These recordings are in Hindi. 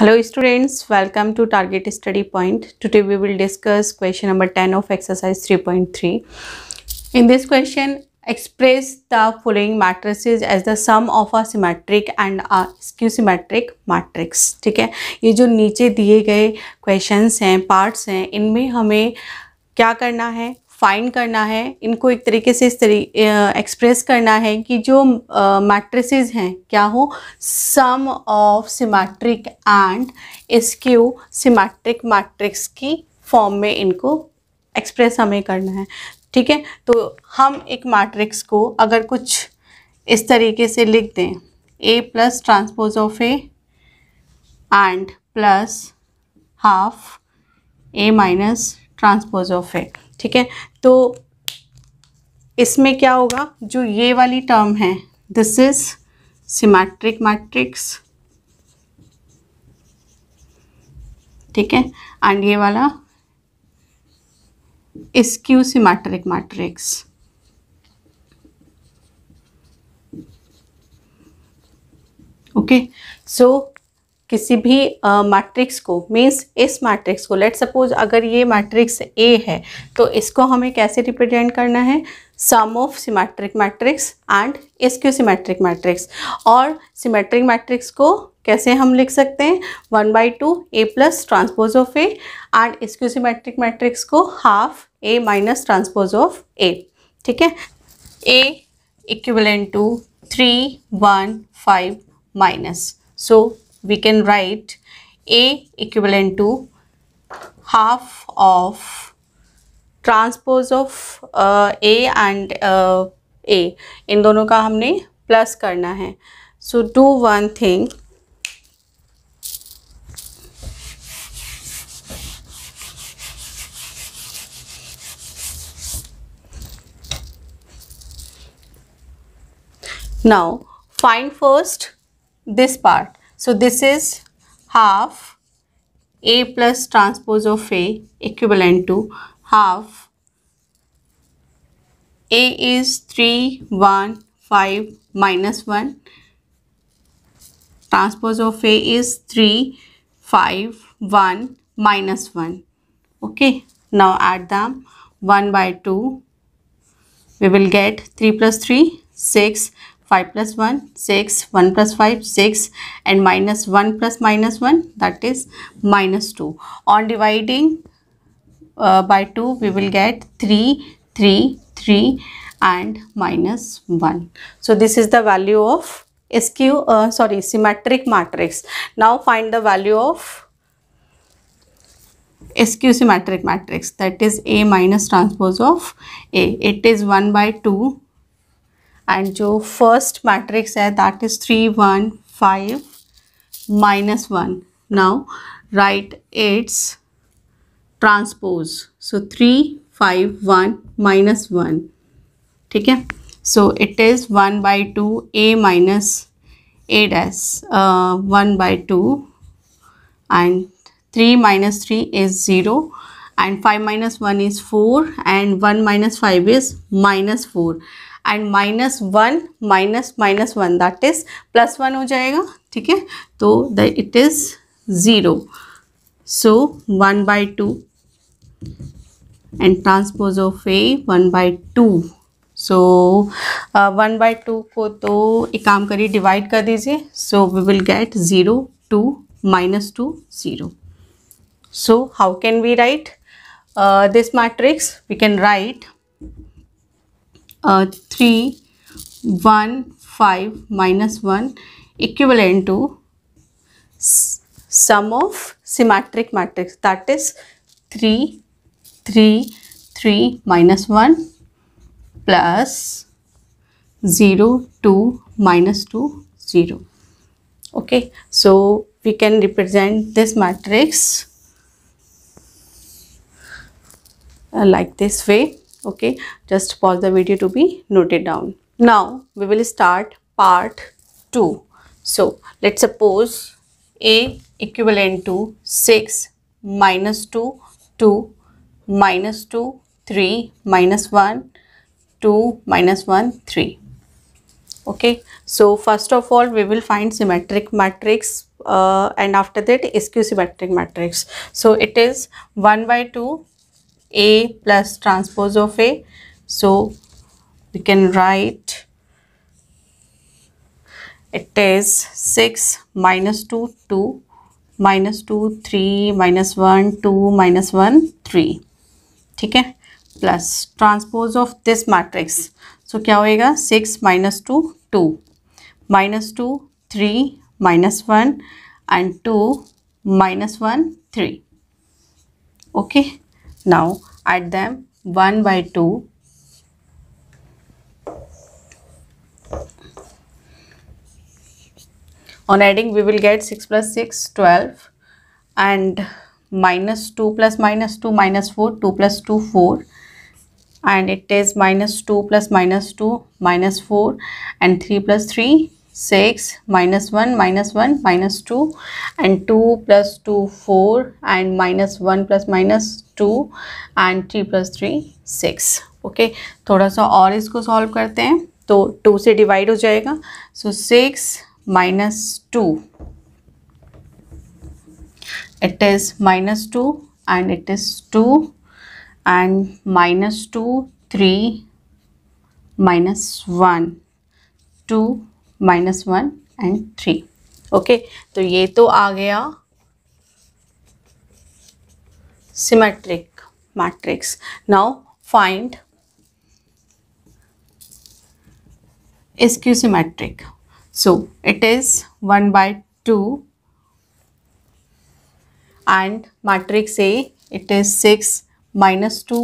Hello students, welcome to Target Study Point. Today we will discuss question number 10 of exercise 3.3. In this question, express the following matrices as the sum of a symmetric and a skew symmetric matrix. ठीक है ये जो नीचे दिए गए questions हैं parts हैं इनमें हमें क्या करना है फाइंड करना है इनको एक तरीके से इस तरीके एक्सप्रेस करना है कि जो uh, हैं क्या हो sum of symmetric and skew symmetric matrix की फॉर्म में इनको एक्सप्रेस हमें करना है ठीक है तो हम एक मैट्रिक्स को अगर कुछ इस तरीके से लिख दें A plus transpose of A and plus half A minus transpose of A ठीक है तो इसमें क्या होगा जो ये वाली टर्म है दिस इज सिमेट्रिक मैट्रिक्स ठीक है एंड ये वाला skew symmetric matrix okay so किसी भी मैट्रिक्स uh, को मीन्स इस मैट्रिक्स को लेट सपोज अगर ये मैट्रिक्स ए है तो इसको हमें कैसे रिप्रेजेंट करना है sum of symmetric matrix and skew symmetric matrix और सिमेट्रिक मैट्रिक्स को कैसे हम लिख सकते हैं one by two A plus transpose of A and skew symmetric matrix को half A minus transpose of A ठीक है A equivalent to three one five minus so we can write A equivalent to half of transpose of uh, a and uh, a इन दोनों का हमने प्लस करना है so do one thing now find first this part So this is half A plus transpose of A equivalent to half A is 3, 1, 5, minus 1. Transpose of A is 3, 5, 1, minus 1. Okay. Now add them 1 by 2. We will get 3 plus 3, 6 5 plus 1 6 1 plus 5 6 and minus 1 plus minus 1 that is minus 2 on dividing uh, by 2 we will get 3 3 3 and minus 1 so this is the value of SQ. uh, sorry symmetric matrix now find the value of SQ symmetric matrix that is a minus transpose of a it is 1 by 2 and jo first matrix hai that is 3 1 5 minus 1 now write its transpose so 3 5 1 minus 1 theek hai so it is 1 by 2 a minus a dash uh, 1 by 2 and 3 minus 3 is 0 and 5 minus 1 is 4 and 1 minus 5 is minus 4 and minus one minus minus one that is plus one हो जाएगा ठीक है तो the it is zero so one by two and transpose of A one by two so one by two को तो एक काम करिए डिवाइड कर दीजिए so we will get zero two minus two zero so how can we write this matrix we can write uh, 3 1 5 minus 1 equivalent to sum of symmetric matrix that is 3 3 3 minus 1 plus 0 2 minus 2 0 okay so we can represent this matrix uh, like this way okay just pause the video to be noted down now we will start part 2 so let's suppose a equivalent to 6 minus 2 2 minus 2 3 minus 1 2 minus 1 3 okay so first of all we will find symmetric matrix uh, and after that skew symmetric matrix so it is 1 by 2 a plus transpose of a so we can write it is 6 minus 2 2 minus 2 3 minus 1 2 minus 1 3 ठीक है plus transpose of this matrix so क्या होएगा six minus two two minus two three minus one and two minus one three okay Now add them 1 by 2 on adding we will get 6 plus 6 12 and minus 2 plus minus 2 minus 4 2 plus 2 4 and it is minus 2 plus minus 2 minus 4 and 3 plus 3 six minus one minus one minus two and two plus two four and minus one plus minus two and three plus three six okay थोड़ा सा और इसको सॉल्व करते हैं तो टू से डिवाइड हो जाएगा so six minus two it is minus two and it is two and minus two three minus one two minus one and three okay तो ये तो आ गया symmetric matrix now find skew symmetric so it is one by two and matrix A it is six minus two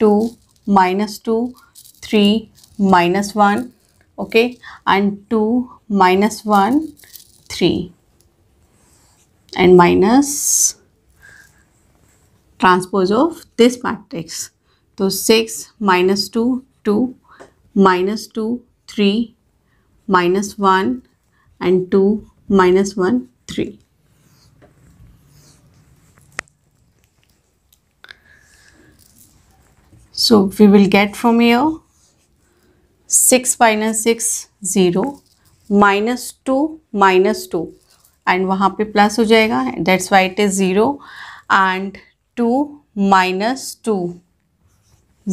two minus two three minus one okay and 2 minus 1 3 and minus transpose of this matrix so 6 minus 2 2 minus 2 3 minus 1 and 2 minus 1 3 so we will get from here six minus six zero minus two minus two and वहाँ पे प्लस हो जाएगा that's why it is zero and two minus two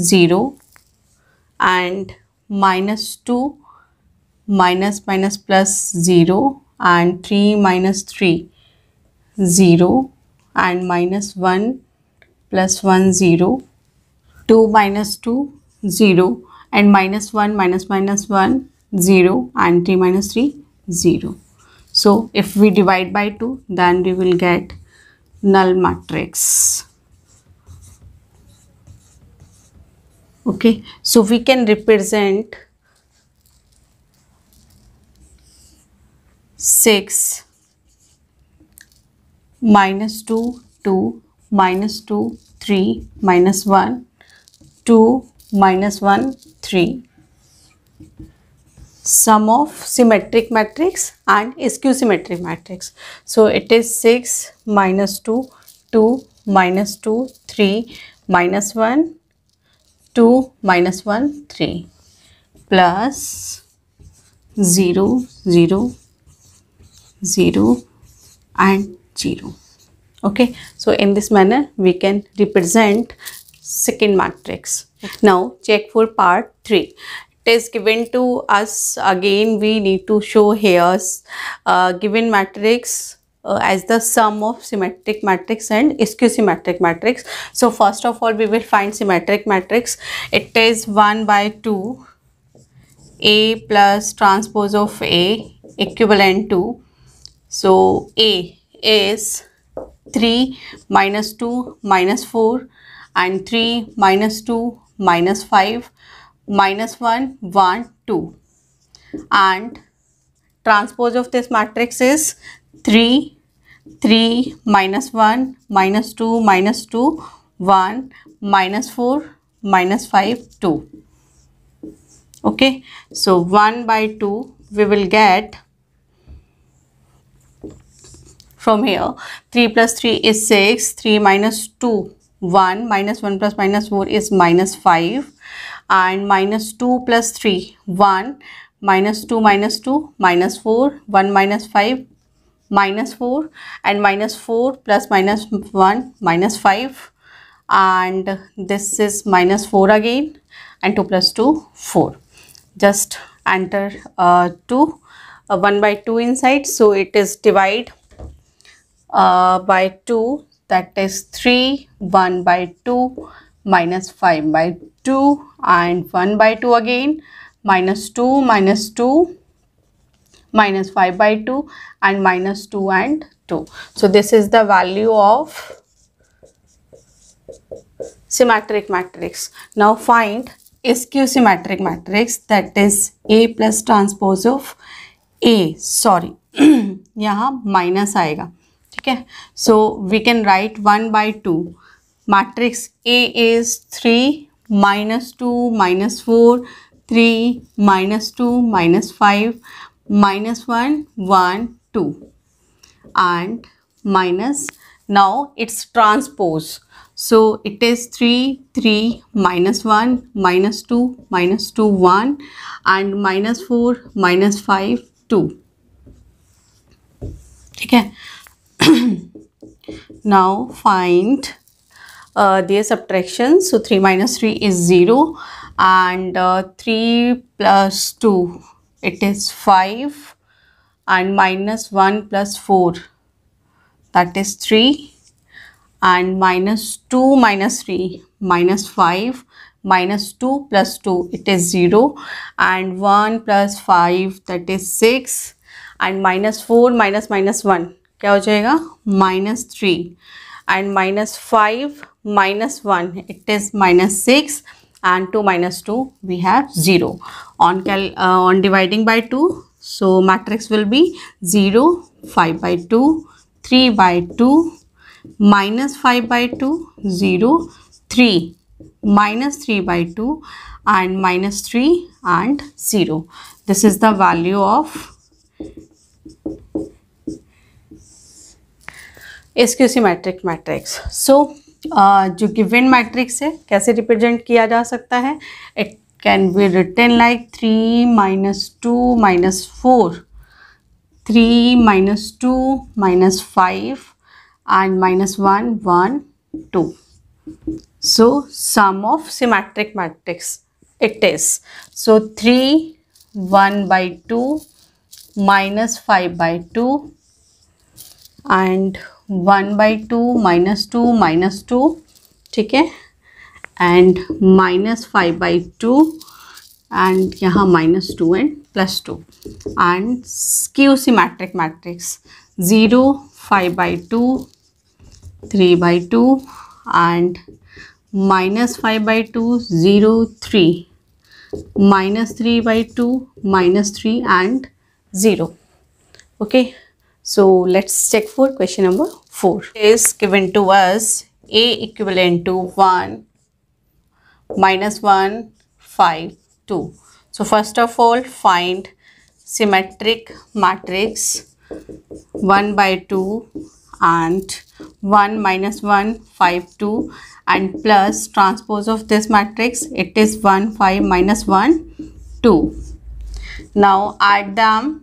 zero and minus two minus minus plus zero and three minus three zero and minus one plus one zero two minus two zero and minus 1 minus minus 1 0 and 3 minus 3 0 so if we divide by 2 then we will get null matrix okay so we can represent 6 minus 2 2 minus 2 3 minus 1 2 minus 1 3 sum of symmetric matrix and skew symmetric matrix. So it is 6 minus 2, 2 minus 2, 3 minus 1, 2 minus 1, 3 plus 0, 0, 0 and 0. Okay, so in this manner we can represent second matrix. Now check for part 3. It is given to us again we need to show here uh, given matrix uh, as the sum of symmetric matrix and skew-symmetric matrix. So first of all we will find symmetric matrix. It is 1 by 2 A plus transpose of A equivalent to. So A is 3 minus 2 minus 4 and 3 minus 2 minus 5, minus 1, 1, 2. And transpose of this matrix is 3, 3, minus 1, minus 2, minus 2, 1, minus 4, minus 5, 2. Okay, so 1 by 2 we will get from here 3 plus 3 is 6 3 minus 2 1 minus 1 plus minus 4 is minus 5 and minus 2 plus 3 1 minus 2 minus 2 minus 4 1 minus 5 minus 4 and minus 4 plus minus 1 minus 5 and this is minus 4 again and 2 plus 2 4 just enter uh, 2 uh, 1 by 2 inside so it is divide uh, by 2 that is 3 1 by 2 minus 5 by 2 and 1 by 2 again minus 2 minus 2 minus 5 by 2 and minus 2 and 2 so this is the value of symmetric matrix now find skew symmetric matrix that is a plus transpose of a sorry यहाँ minus आएगा ठीक है so we can write one by two matrix A is three minus two minus four three minus two minus five minus 1 1 2 and minus now it's transpose so it is 3 3 minus 1 minus 2 minus 2 1 and minus 4 minus 5 2 okay now find uh, their subtraction. So 3 minus 3 is 0 and uh, 3 plus 2 it is 5 and minus 1 plus 4 that is 3 and minus 2 minus 3 minus 5 minus 2 plus 2 it is 0 and 1 plus 5 that is 6 and minus 4 minus minus 1 क्या हो जाएगा minus three and minus five minus one it is minus six and 2 minus 2 we have 0 on cal uh, on dividing by 2 so matrix will be 0 5 by 2 3 by 2 minus 5 by 2 0 3 minus 3 by 2 and minus 3 and 0 this is the value of skew symmetric matrix so जो गिवन मैट्रिक्स है कैसे रिप्रेजेंट किया जा सकता है it can be written like three minus two minus four three minus two minus five and minus one one two so sum of symmetric matrix it is so three one by two minus five by two and one by two minus two minus two ठीक है and minus five by two and यहाँ minus two and plus two and skew symmetric matrix zero five by to three by two and minus five by two zero three minus three by two minus three and zero okay so let's check for question number 4 is given to us a equivalent to 1 minus 1 5 2 so first of all find symmetric matrix 1 by 2 and 1 minus 1 5 2 and plus transpose of this matrix it is 1 5 minus 1 2 now add them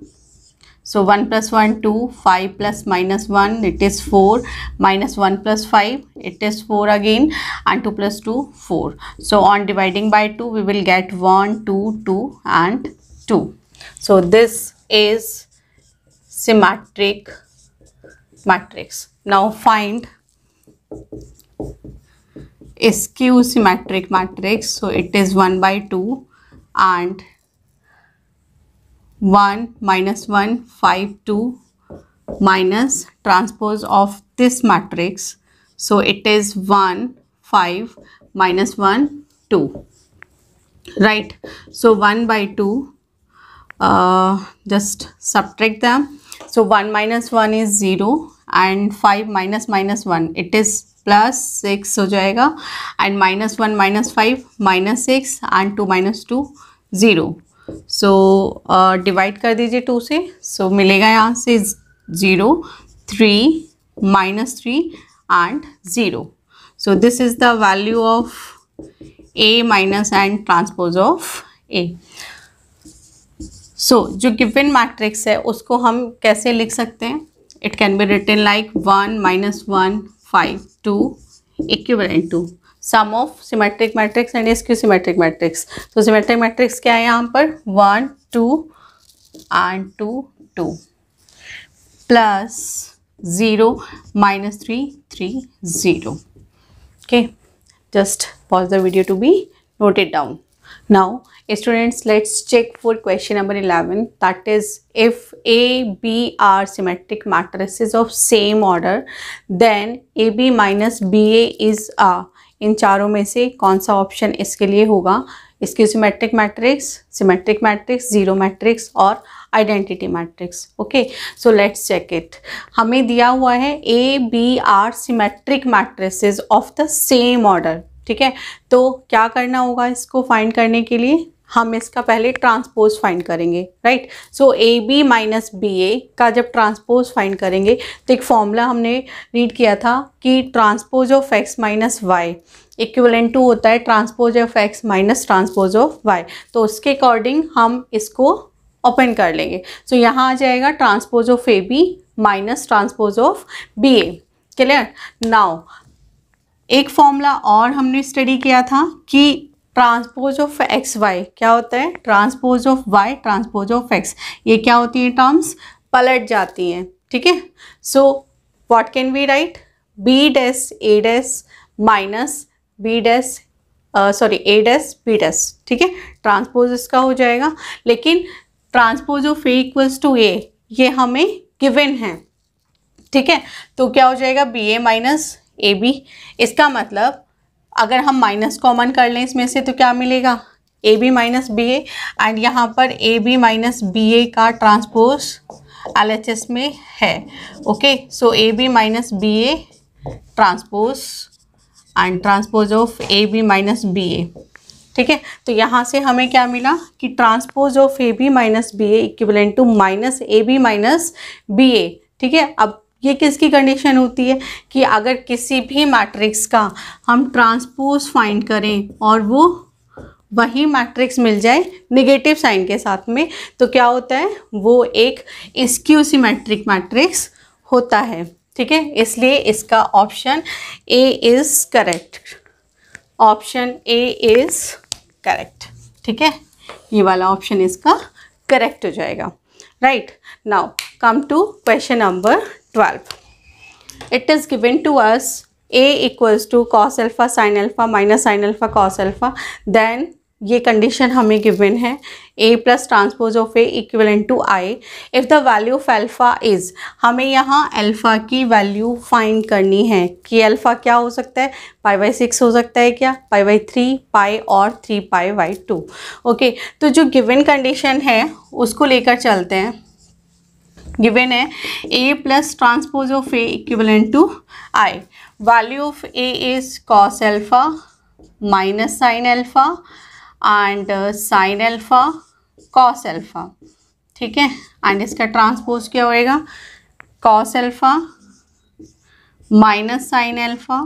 so 1 plus 1, 2, 5 plus minus 1, it is 4, minus 1 plus 5, it is 4 again and 2 plus 2, 4. So on dividing by 2, we will get 1, 2, 2 and 2. So this is symmetric matrix. Now find skew symmetric matrix. So it is 1 by 2 and 1 minus 1 5 2 minus transpose of this matrix so it is 1 5 minus 1 2 right so 1 by 2 uh, just subtract them so 1 minus 1 is 0 and 5 minus minus 1 plus six so हो जाएगा and minus one minus 2 minus two minus six so divide uh, कर दीजिए टू से सो so, मिलेगा यहाँ से zero three minus three and zero so this is the value of A minus and transpose of A so जो गिवन मैट्रिक्स है उसको हम कैसे लिख सकते हैं it can be written like one minus one five two and two Sum of symmetric matrix and skew symmetric matrix. So symmetric matrix, matrix क्या One two and two two plus zero minus three two two plus zero just pause the video to be noted down. Now, students, let's check for question number 11. That is, if A, B are symmetric matrices of same order, then AB minus BA is a इन चारों में से कौन सा ऑप्शन इसके लिए होगा इसकी symmetric matrix symmetric matrix zero matrix और identity matrix okay so let's check it हमें दिया हुआ है A B are symmetric matrices of the same order ठीक है तो क्या करना होगा इसको फाइंड करने के लिए हम इसका पहले ट्रांसपोज फाइंड करेंगे right so A B minus B A का जब ट्रांसपोज फाइंड करेंगे तो एक फॉर्मूला हमने रीड किया था कि transpose of X minus Y equivalent to होता है transpose of X minus transpose of Y तो उसके अकॉर्डिंग हम इसको ओपन कर लेंगे सो so, यहाँ आ जाएगा transpose of A B minus transpose of B A clear now एक फॉर्मूला और हमने स्टडी किया था कि ट्रांसपोज ऑफ एक्स वाई क्या होता है transpose of Y transpose of X ये क्या होती हैं टर्म्स पलट जाती हैं ठीक है so what can be write B dash A dash minus B dash sorry A dash B dash ठीक है ट्रांसपोज इसका हो जाएगा लेकिन transpose of A equals to A ये हमें गिवन है ठीक है तो क्या हो जाएगा B A minus A B इसका मतलब अगर हम माइनस कॉमन कर लें इसमें से तो क्या मिलेगा A B minus B and यहाँ पर A B minus B A का ट्रांसपोज एल एच एस में है okay so A B minus B A transpose and transpose of A B minus B A ठीक है तो यहाँ से हमें क्या मिला कि transpose of A B minus B A equivalent to minus A B minus B A ठीक है अब ये किसकी कंडीशन होती है कि अगर किसी भी मैट्रिक्स का हम ट्रांसपोज फाइंड करें और वो वही मैट्रिक्स मिल जाए निगेटिव साइन के साथ में तो क्या होता है वो एक स्क्यू मैट्रिक मैट्रिक्स होता है ठीक है इसलिए इसका option A is correct option A is correct ठीक है ये वाला ऑप्शन इसका करेक्ट हो जाएगा right now come to question number 12. It is given to us A equals to cos alpha sin alpha minus sin alpha cos alpha. Then ये कंडीशन हमें गिवन है a plus transpose of a equivalent to I if the value of alpha is हमें यहाँ अल्फ़ा की वैल्यू फाइंड करनी है कि अल्फ़ा क्या हो सकता है पाई बाई सिक्स हो सकता है क्या पाई बाई थ्री पाई और three pi by two okay तो जो गिवन कंडीशन है उसको लेकर चलते हैं गिवेन है A plus transpose of A equivalent to I value of A is cos alpha minus sine alpha and sine alpha cos alpha ठीक है एंड इसका ट्रांसपोज क्या होएगा cos alpha minus sine alpha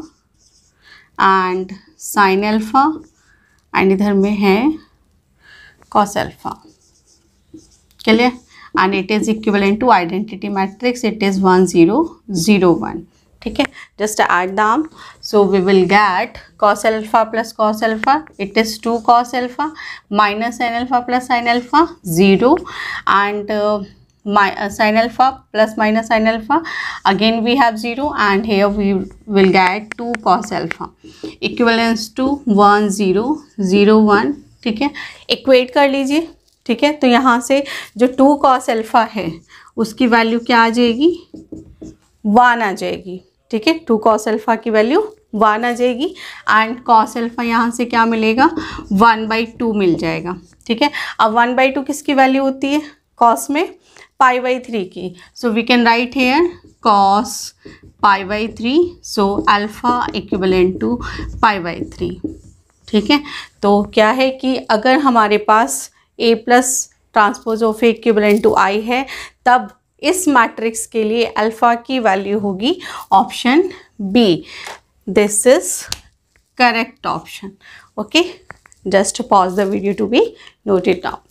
and sine alpha and इधर में है cos alpha clear and it is equivalent to identity matrix it is 1001 ठीक है just add them so we will get cos alpha plus cos alpha it is 2 cos alpha minus sin alpha plus sin alpha 0 and uh, my uh, sin alpha plus minus sin alpha again we have 0 and here we will get 2 cos alpha equivalence to 1 0 0 1 ठीक है इक्वेट कर लीजिए ठीक है तो यहाँ से जो टू कॉस अल्फ़ा है उसकी वैल्यू क्या आ जाएगी वन आ जाएगी ठीक है टू कॉस अल्फ़ा की वैल्यू वन आ जाएगी एंड कॉस अल्फ़ा यहाँ से क्या मिलेगा वन बाई टू मिल जाएगा ठीक है अब वन बाई टू किसकी वैल्यू होती है कॉस में पाई बाई थ्री की so we can write here cos pi by three so alpha equivalent to pi by three ठीक है तो क्या है कि अगर हमारे पास A plus transpose of A in to I है तब इस मैट्रिक्स के लिए अल्फ़ा की वैल्यू होगी option B this is correct option okay just pause the video to be noted now